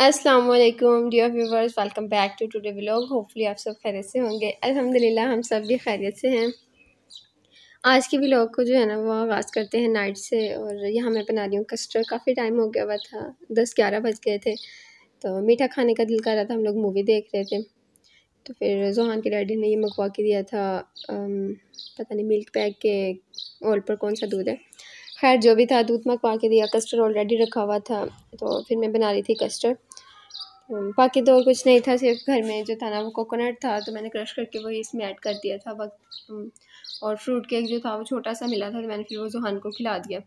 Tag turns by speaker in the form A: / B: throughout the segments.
A: Aslam dear viewers welcome back to today vlog hopefully आप सब खैरियत से होंगे अल्हम्दुलिल्लाह हम सब भी खैरियत से हैं आज के व्लॉग को जो है ना वो आगाज़ करते हैं नाइट से और यहाँ मैं बना रही हूँ कस्टर्ड काफ़ी टाइम हो गया हुआ था दस ग्यारह बज गए थे तो मीठा खाने का दिल कर रहा था हम लोग मूवी देख रहे थे तो फिर जोहान की डैडी ने ये मंगवा के दिया था पता नहीं मिल्क पैक के ऑल पर कौन सा दूध है खैर जो भी था दूध मंगवा के दिया कस्टर्ड ऑलरेडी रखा हुआ था तो फिर मैं बना रही थी कस्टर्ड हम्म, बाकी तो और कुछ नहीं था सिर्फ घर में जो था ना वो कोकोनट था तो मैंने क्रश करके वही इसमें ऐड कर दिया था वक्त हम्म, और फ्रूट केक जो था वो छोटा सा मिला था तो मैंने फिर वो जुहान को खिला दिया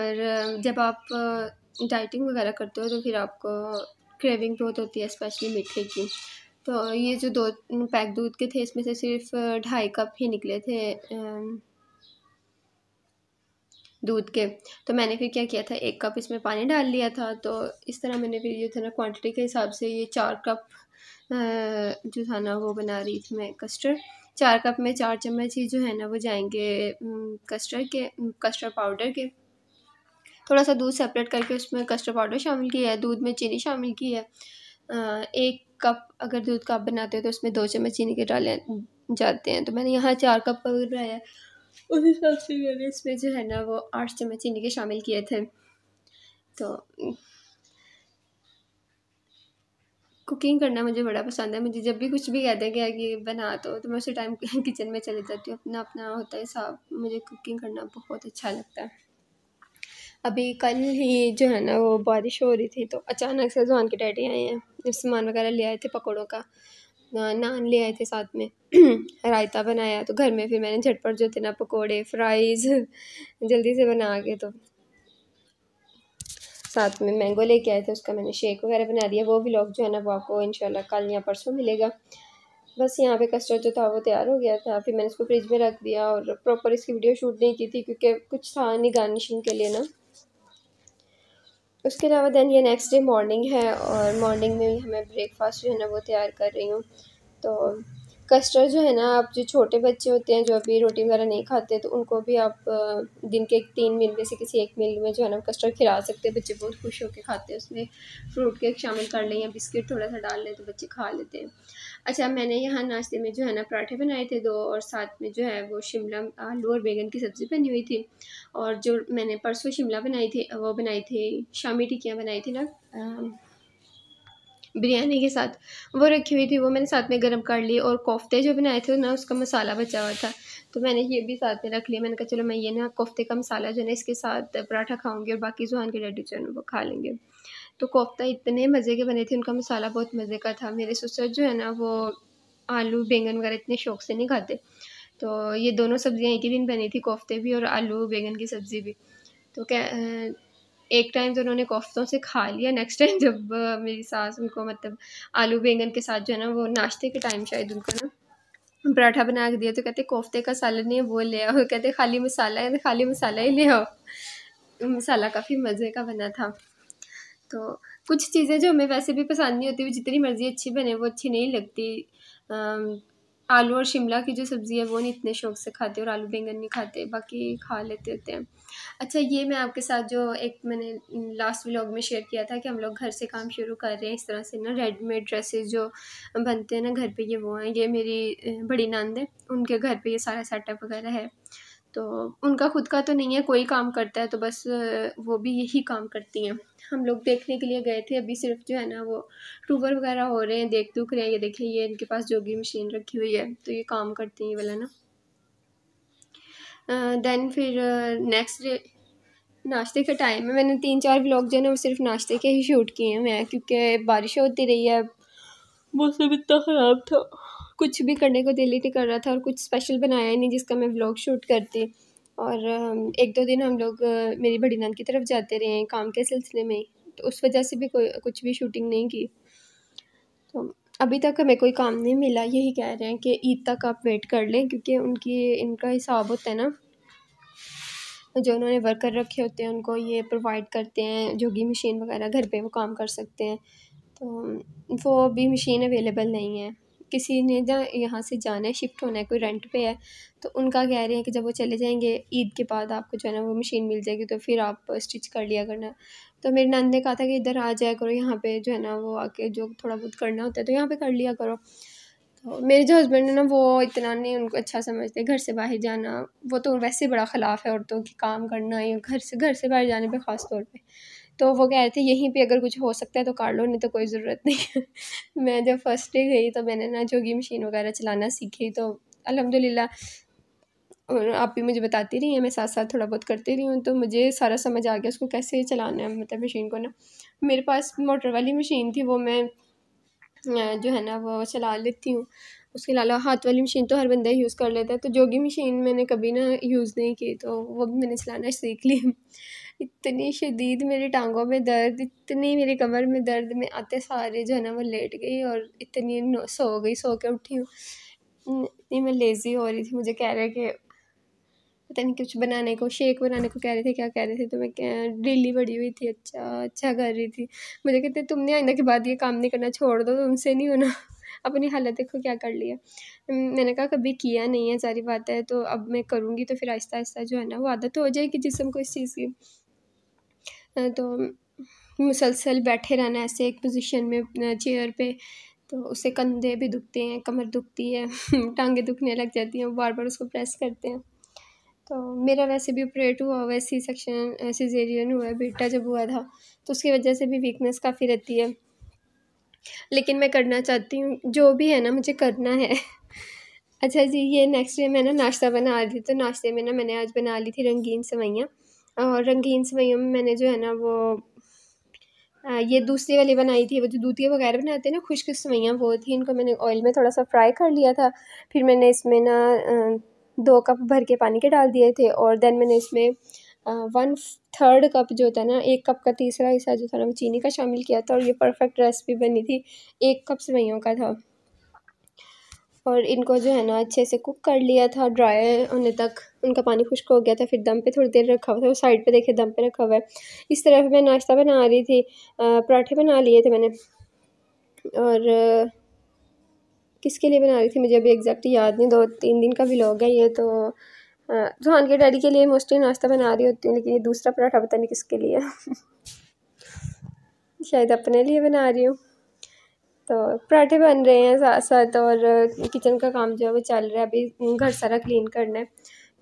A: और जब आप डाइटिंग वगैरह करते हो तो फिर आपको क्रेविंग ग्रोथ होती है स्पेशली मीठे की तो ये जो दो पैक दूध के थे इसमें से सिर्फ ढाई कप ही निकले थे दूध के तो मैंने फिर क्या किया था एक कप इसमें पानी डाल लिया था तो इस तरह मैंने फिर ये था ना क्वान्टिटी के हिसाब से ये चार कप जो था ना वो बना रही थी मैं कस्टर्ड चार कप में चार चम्मच ही जो है ना वो जाएंगे कस्टर्ड के कस्टर्ड पाउडर के थोड़ा सा दूध सेपरेट करके उसमें कस्टर्ड पाउडर शामिल किया है दूध में चीनी शामिल की है एक कप अगर दूध का आप बनाते हो तो उसमें दो चम्मच चीनी के डाले जाते हैं तो मैंने यहाँ चार कप बनाया उस हिसाब से मैंने इसमें जो है ना वो आठ चम्मच चीनी के शामिल किए थे तो कुकिंग करना मुझे बड़ा पसंद है मुझे जब भी कुछ भी कहते हैं कि कि बना दो तो, तो मैं उसी टाइम किचन में चली जाती हूँ अपना अपना होता है साफ मुझे कुकिंग करना बहुत अच्छा लगता है अभी कल ही जो है ना वो बारिश हो रही थी तो अचानक से जुआन के डैडी आए हैं सामान वगैरह ले आए थे पकौड़ों का नान ले आए थे साथ में रायता बनाया तो घर में फिर मैंने झटपट जो थे ना पकोड़े फ्राइज़ जल्दी से बना के तो साथ में मैंगो लेके आए थे उसका मैंने शेक वगैरह बना दिया वो भी लोग जो है ना वो आपको इंशाल्लाह कल या परसों मिलेगा बस यहाँ पे कस्टर्ड जो था वो तैयार हो गया था फिर मैंने इसको फ्रिज में रख दिया और प्रॉपर इसकी वीडियो शूट नहीं की थी क्योंकि कुछ था नहीं गार्निशिंग के लिए ना उसके अलावा दैन ये नेक्स्ट डे मॉर्निंग है और मॉर्निंग में हमें ब्रेकफास्ट जो है ना वो तैयार कर रही हूँ तो कस्टर्ड जो है ना आप जो छोटे बच्चे होते हैं जो अभी रोटी वगैरह नहीं खाते तो उनको भी आप दिन के तीन मील में से किसी एक मील में जो है ना कस्टर्ड खिला सकते हैं बच्चे बहुत खुश होकर खाते हैं उसमें फ्रूट केक शामिल कर लें या बिस्किट थोड़ा सा डाल लें तो बच्चे खा लेते हैं अच्छा मैंने यहाँ नाश्ते में जो है ना पराठे बनाए थे दो और साथ में जो है वो शिमला आलू और बैगन की सब्ज़ी बनी हुई थी और जो मैंने परसों शिमला बनाई थी वो बनाई थी शामी टिकियाँ बनाई थी ना बिरयानी के साथ वो रखी हुई थी वो मैंने साथ में गर्म कर ली और कोफ्ते जो बनाए थे ना उसका मसाला बचा हुआ था तो मैंने ये भी साथ में रख लिया मैंने कहा चलो मैं ये ना कोफ्ते का मसाला जो है ना इसके साथ पराठा खाऊंगी और बाकी जुहान के डैडी जो है वो खा लेंगे तो कोफ्ता इतने मज़े के बने थे उनका मसाला बहुत मज़े का था मेरे ससुर जो है ना वो आलू बैंगन वगैरह इतने शौक से नहीं खाते तो ये दोनों सब्ज़ियाँ एक ही दिन बनी थी कोफ्ते भी और आलू बैंगन की सब्ज़ी भी तो क्या एक टाइम तो उन्होंने कोफ्तों से खा लिया नेक्स्ट टाइम जब मेरी सास उनको मतलब आलू बैंगन के साथ जो है ना वो नाश्ते के टाइम शायद उनको ना पराठा बना के दिया तो कहते कोफ्ते का सालन नहीं है वो ले आओ कहते खाली मसाला है तो खाली मसाला ही ले आओ मसाला काफ़ी मज़े का बना था तो कुछ चीज़ें जो हमें वैसे भी पसंद नहीं होती वो जितनी मर्ज़ी अच्छी बने वो अच्छी नहीं लगती आलू और शिमला की जो सब्ज़ी है वो नहीं इतने शौक से खाते और आलू बैंगन नहीं खाते बाकी खा लेते होते हैं अच्छा ये मैं आपके साथ जो एक मैंने लास्ट व्लॉग में शेयर किया था कि हम लोग घर से काम शुरू कर रहे हैं इस तरह से ना रेडीमेड ड्रेसेस जो बनते हैं ना घर पे ये वो हैं ये मेरी बड़ी नंद है उनके घर पर ये सारा सेटअप वगैरह है तो उनका खुद का तो नहीं है कोई काम करता है तो बस वो भी यही काम करती हैं हम लोग देखने के लिए गए थे अभी सिर्फ जो है ना वो टूबर वगैरह हो रहे हैं देख दुख रहे हैं ये देखिए ये इनके पास जोगी मशीन रखी हुई है तो ये काम करती हैं वाला ना देन फिर नेक्स्ट डे नाश्ते का टाइम है मैंने तीन चार ब्लॉग जो है ना वो सिर्फ नाश्ते के ही शूट किए हैं मैं क्योंकि बारिश होती रही है मौसम इतना ख़राब था कुछ भी करने को दिल्ली नहीं कर रहा था और कुछ स्पेशल बनाया ही नहीं जिसका मैं व्लॉग शूट करती और एक दो दिन हम लोग मेरी बड़ी नान की तरफ जाते रहे हैं काम के सिलसिले में तो उस वजह से भी कोई कुछ भी शूटिंग नहीं की तो अभी तक हमें कोई काम नहीं मिला यही कह रहे हैं कि ईद तक आप वेट कर लें क्योंकि उनकी इनका हिसाब होता है ना जो उन्होंने वर्कर रखे होते हैं उनको ये प्रोवाइड करते हैं जो कि मशीन वगैरह घर पे वो काम कर सकते हैं तो वो अभी मशीन अवेलेबल नहीं है किसी ने जहाँ यहाँ से जाना है शिफ्ट होना है कोई रेंट पे है तो उनका कह रहे हैं कि जब वो चले जाएंगे ईद के बाद आपको जो है ना वो मशीन मिल जाएगी तो फिर आप स्टिच कर लिया करना तो मेरी नंद ने कहा था कि इधर आ जाया करो यहाँ पे जो है ना वो आके जो थोड़ा बहुत करना होता है तो यहाँ पे कर लिया करो तो मेरे जो हस्बैंड है ना वो इतना नहीं उनको अच्छा समझते घर से बाहर जाना वो तो वैसे बड़ा खिलाफ है औरतों के काम करना या घर से घर से बाहर जाने पर ख़ास तौर पर तो वो कह रहे थे यहीं पे अगर कुछ हो सकता है तो कर लो नहीं तो कोई ज़रूरत नहीं मैं जब फर्स्ट डे गई तो मैंने ना जोगी मशीन वगैरह चलाना सीखी तो अलहमदिल्ला आप भी मुझे बताती रही हैं मैं साथ साथ थोड़ा बहुत करती रही हूँ तो मुझे सारा समझ आ गया उसको कैसे चलाना है मतलब मशीन को ना मेरे पास मोटर वाली मशीन थी वो मैं जो है ना वो चला लेती हूँ उसके अलावा हाथ वाली मशीन तो हर बंदा यूज़ कर लेता है तो जोगी मशीन मैंने कभी ना यूज़ नहीं की तो वो भी मैंने चलाना सीख ली इतनी शदीद मेरी टांगों में दर्द इतनी मेरी कमर में दर्द में आते सारे जो है ना वो लेट गई और इतनी सो गई सो के उठी हूँ इतनी मैं लेज़ी हो रही थी मुझे कह रहे कि पता नहीं कुछ बनाने को शेक बनाने को कह रहे थे क्या कह रहे थे तो मैं डेली बड़ी हुई थी अच्छा अच्छा कर रही थी मुझे कहते तुमने आइंदा के बाद ये काम नहीं करना छोड़ दो तुमसे नहीं होना अपनी हालत देखो क्या कर लिया मैंने कहा कभी किया नहीं है सारी बात है तो अब मैं करूँगी तो फिर आहिस्ता आहिस्ता जो है ना वो आदत हो जाएगी जिसम को इस चीज़ की तो मुसलसल बैठे रहना ऐसे एक पोजीशन में चेयर पे तो उससे कंधे भी दुखते हैं कमर दुखती है टांगे दुखने लग जाती हैं बार बार उसको प्रेस करते हैं तो मेरा वैसे भी ऑपरेट हुआ हुआ है सी सेक्शन सीजेरियन हुआ है बेटा जब हुआ था तो उसकी वजह से भी वीकनेस काफ़ी रहती है लेकिन मैं करना चाहती हूँ जो भी है ना मुझे करना है अच्छा जी ये नेक्स्ट डे मैं ना नाश्ता बना रही थी तो नाश्ते में ना मैंने आज बना ली थी रंगीन सवैयाँ और रंगीन सवैयों में मैंने जो है ना वो आ, ये दूसरी वाली बनाई थी वो जो दूधिया वगैरह बनाते हैं ना खुश्क सवैयाँ वो थी इनको मैंने ऑयल में थोड़ा सा फ्राई कर लिया था फिर मैंने इसमें ना दो कप भर के पानी के डाल दिए थे और देन मैंने इसमें वन थर्ड कप जो था ना एक कप का तीसरा हिस्सा जो था ना वो चीनी का शामिल किया था और ये परफेक्ट रेसिपी बनी थी एक कप सेवैयों का था और इनको जो है ना अच्छे से कुक कर लिया था ड्राई होने तक उनका पानी खुश्क हो गया था फिर दम पे थोड़ी देर रखा हुआ था वो साइड पे देखे दम पे रखा हुआ है इस तरफ मैं नाश्ता बना रही थी पराठे बना लिए थे मैंने और किसके लिए बना रही थी मुझे अभी एग्जैक्ट याद नहीं दो तीन दिन का व्लॉग है ये तो रूहान के डैडी के लिए मोस्टली नाश्ता बना रही होती हूँ लेकिन ये दूसरा पराठा पता नहीं किसके लिए शायद अपने लिए बना रही हूँ तो पराठे बन रहे हैं साथ साथ और किचन का काम जो है वो चल रहा है अभी घर सारा क्लीन करना है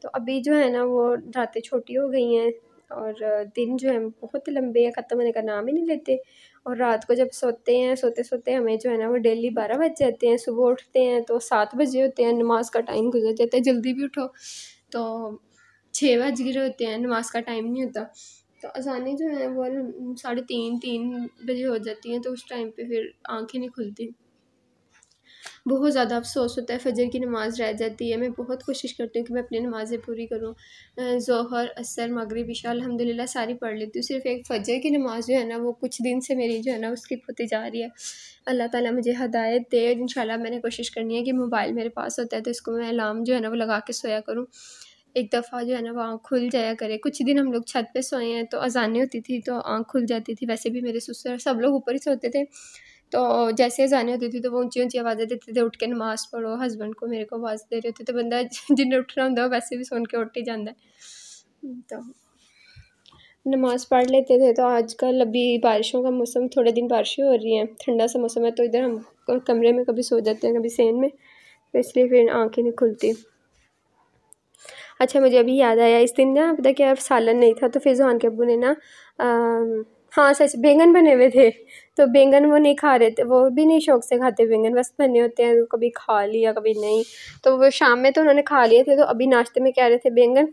A: तो अभी जो है ना वो रातें छोटी हो गई हैं और दिन जो है बहुत लंबे हैं ख़त्म होने का नाम ही नहीं लेते और रात को जब सोते हैं सोते सोते हमें जो है ना वो डेली बारह बज जाते हैं सुबह उठते हैं तो सात बजे होते हैं नमाज का टाइम गुजर जाता है जल्दी भी उठो तो छः बज गिरे होते हैं नमाज का टाइम नहीं होता तो आसानी जो हैं वो साढ़े तीन तीन बजे हो जाती हैं तो उस टाइम पे फिर आंखें नहीं खुलती बहुत ज़्यादा अफसोस होता है फजर की नमाज़ रह जाती है मैं बहुत कोशिश करती हूँ कि मैं अपनी नमाज़ें पूरी करूँ जहर असर मगरब इशा अलहमदिल्ला सारी पढ़ लेती हूँ सिर्फ एक फजर की नमाज़ जो है ना वो कुछ दिन से मेरी जो है ना उसकी होती जा रही है अल्लाह ताला मुझे हदायत दे और इन मैंने कोशिश करनी है कि मोबाइल मेरे पास होता है तो इसको मैं अलार्म जो है ना वो लगा के सोया करूँ एक दफ़ा जो है ना वो आँख खुल जाया करे कुछ दिन हम लोग छत पे सोए हैं तो अजानें होती थी तो आँख खुल जाती थी वैसे भी मेरे ससुर सब लोग ऊपर ही सोते थे तो जैसे अजानी होती थी तो वो ऊंची ऊंची आवाज़ें देते थे उठ के नमाज़ पढ़ो हस्बैंड को मेरे को आवाज़ दे रहे होते तो बंदा जिन्हें उठना होंदा वैसे भी सुन के उठ ही जाता है तो नमाज़ पढ़ लेते थे तो आजकल अभी बारिशों का मौसम थोड़े दिन बारिश हो रही है ठंडा सा मौसम है तो इधर हम कमरे में कभी सो जाते हैं कभी सेन में तो इसलिए फिर आँखें नहीं खुलती अच्छा मुझे अभी याद आया इस दिन ना पता क्या सालन नहीं था तो फिर के अबू ने ना हाँ सच बैंगन बने हुए थे तो बैंगन वो नहीं खा रहे थे वो भी नहीं शौक से खाते बैंगन बस बने होते हैं कभी खा लिया कभी नहीं तो वो शाम में तो उन्होंने खा लिए थे तो अभी नाश्ते में कह रहे थे बैंगन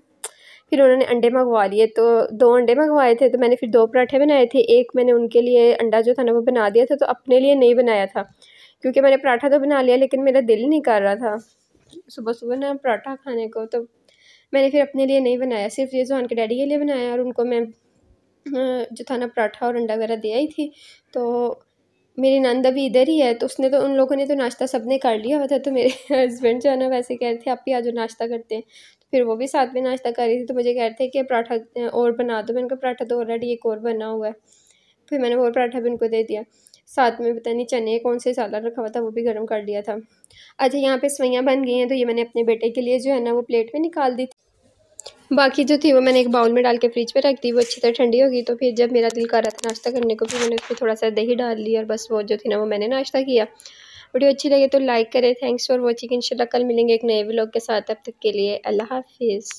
A: फिर उन्होंने अंडे मंगवा लिए तो दो अंडे मंगवाए थे तो मैंने फिर दो पराठे बनाए थे एक मैंने उनके लिए अंडा जो था ना वो बना दिया था तो अपने लिए नहीं बनाया था क्योंकि मैंने पराठा तो बना लिया लेकिन मेरा दिल नहीं कर रहा था सुबह सुबह ना पराठा खाने को तो मैंने फिर अपने लिए नहीं बनाया सिर्फ रिजवान के डैडी के लिए बनाया और उनको मैं जो था ना पराठा और अंडा वगैरह दिया ही थी तो मेरी नंद अभी इधर ही है तो उसने तो उन लोगों ने तो नाश्ता सब ने कर लिया हुआ था तो मेरे हस्बैंड जो है ना वैसे कह रहे थे आप भी आज नाश्ता करते हैं तो फिर वो भी साथ में नाश्ता कर रही थी तो मुझे कह रहे थे कि पराठा और बना दो मैंने कहा पराठा तो ऑलरेडी एक और बना हुआ है फिर मैंने वो पराठा भी उनको दे दिया साथ में पता नहीं चने कौन से सालन रखा हुआ था वो भी गर्म कर लिया था अच्छा यहाँ पे सवैयाँ बन गई हैं तो ये मैंने अपने बेटे के लिए जो है ना वो प्लेट में निकाल दी थी बाकी जो थी वो मैंने एक बाउल में डाल के फ्रिज पे रख दी वो अच्छी तरह ठंडी हो गई तो फिर जब मेरा दिल कर रहा था नाश्ता करने को फिर मैंने उसमें थोड़ा सा दही डाल ली और बस वो जो थी ना वो मैंने नाश्ता किया वीडियो अच्छी लगे तो लाइक करें थैंक्स फॉर वॉचिंग इंशाल्लाह कल मिलेंगे एक नए व्लॉग के साथ अब तक के लिए अल्लाह हाफिज़